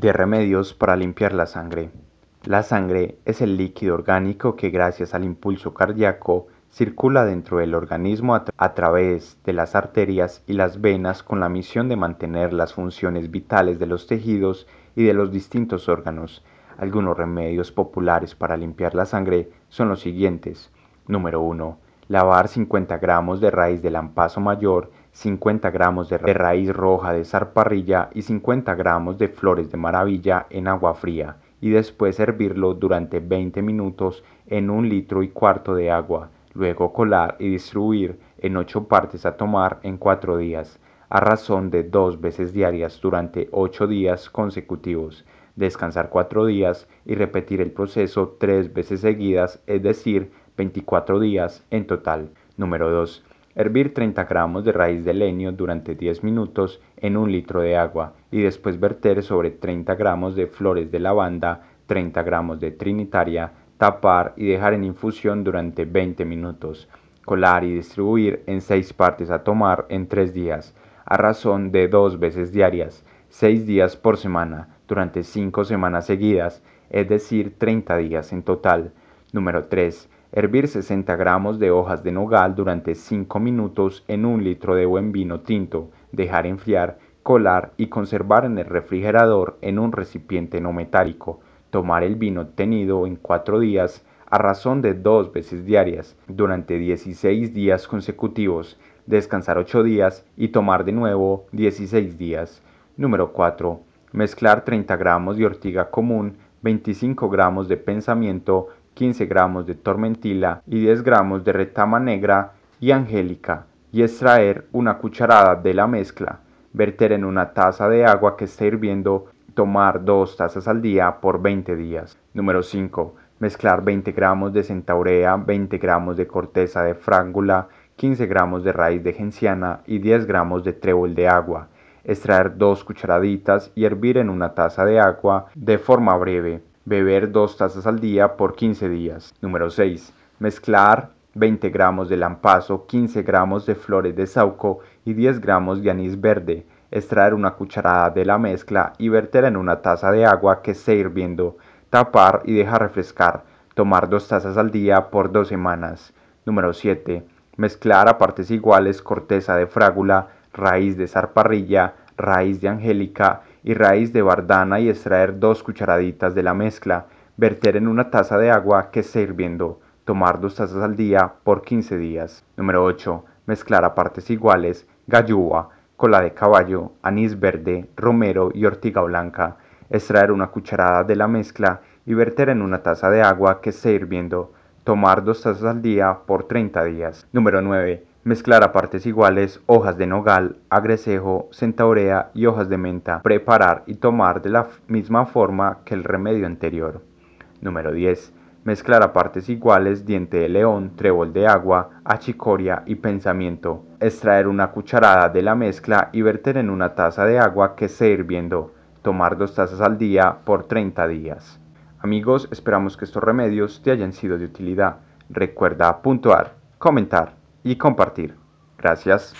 De remedios para limpiar la sangre. La sangre es el líquido orgánico que gracias al impulso cardíaco circula dentro del organismo a, través de las arterias y las venas con la misión de mantener las funciones vitales de los tejidos y de los distintos órganos. Algunos remedios populares para limpiar la sangre son los siguientes. Número 1 lavar 50 gramos de raíz de lampazo mayor, 50 gramos de raíz roja de zarparrilla y 50 gramos de flores de maravilla en agua fría y después hervirlo durante 20 minutos en un litro y cuarto de agua, luego colar y distribuir en 8 partes a tomar en 4 días, a razón de 2 veces diarias durante 8 días consecutivos, descansar 4 días y repetir el proceso 3 veces seguidas, es decir, 24 días en total. Número 2. Hervir 30 gramos de raíz de lenio durante 10 minutos en un litro de agua y después verter sobre 30 gramos de flores de lavanda, 30 gramos de trinitaria, tapar y dejar en infusión durante 20 minutos. Colar y distribuir en 6 partes a tomar en 3 días, a razón de 2 veces diarias, 6 días por semana, durante 5 semanas seguidas, es decir, 30 días en total. Número 3 Hervir 60 gramos de hojas de nogal durante 5 minutos en un litro de buen vino tinto, dejar enfriar, colar y conservar en el refrigerador en un recipiente no metálico. Tomar el vino obtenido en 4 días a razón de 2 veces diarias durante 16 días consecutivos, descansar 8 días y tomar de nuevo 16 días. Número 4. Mezclar 30 gramos de ortiga común, 25 gramos de pensamiento, 15 gramos de tormentila y 10 gramos de retama negra y angélica y extraer una cucharada de la mezcla, verter en una taza de agua que esté hirviendo, tomar dos tazas al día por 20 días. Número 5. Mezclar 20 gramos de centaurea, 20 gramos de corteza de frángula, 15 gramos de raíz de genciana y 10 gramos de trébol de agua. Extraer dos cucharaditas y hervir en una taza de agua de forma breve Beber dos tazas al día por 15 días. Número 6. Mezclar 20 gramos de lampazo, 15 gramos de flores de sauco y 10 gramos de anís verde. Extraer una cucharada de la mezcla y verterla en una taza de agua que esté hirviendo. Tapar y dejar refrescar. Tomar dos tazas al día por dos semanas. Número 7. Mezclar a partes iguales corteza de frágula, raíz de zarparrilla, raíz de angélica y raíz de bardana y extraer dos cucharaditas de la mezcla, verter en una taza de agua que esté hirviendo, tomar dos tazas al día por 15 días. Número 8. Mezclar a partes iguales gallúa, cola de caballo, anís verde, romero y ortiga blanca. Extraer una cucharada de la mezcla y verter en una taza de agua que esté hirviendo. Tomar dos tazas al día por 30 días. Número 9 Mezclar a partes iguales hojas de nogal, agrecejo, centaurea y hojas de menta. Preparar y tomar de la misma forma que el remedio anterior. Número 10. Mezclar a partes iguales diente de león, trébol de agua, achicoria y pensamiento. Extraer una cucharada de la mezcla y verter en una taza de agua que esté hirviendo. Tomar dos tazas al día por 30 días. Amigos, esperamos que estos remedios te hayan sido de utilidad. Recuerda puntuar, comentar y compartir. Gracias.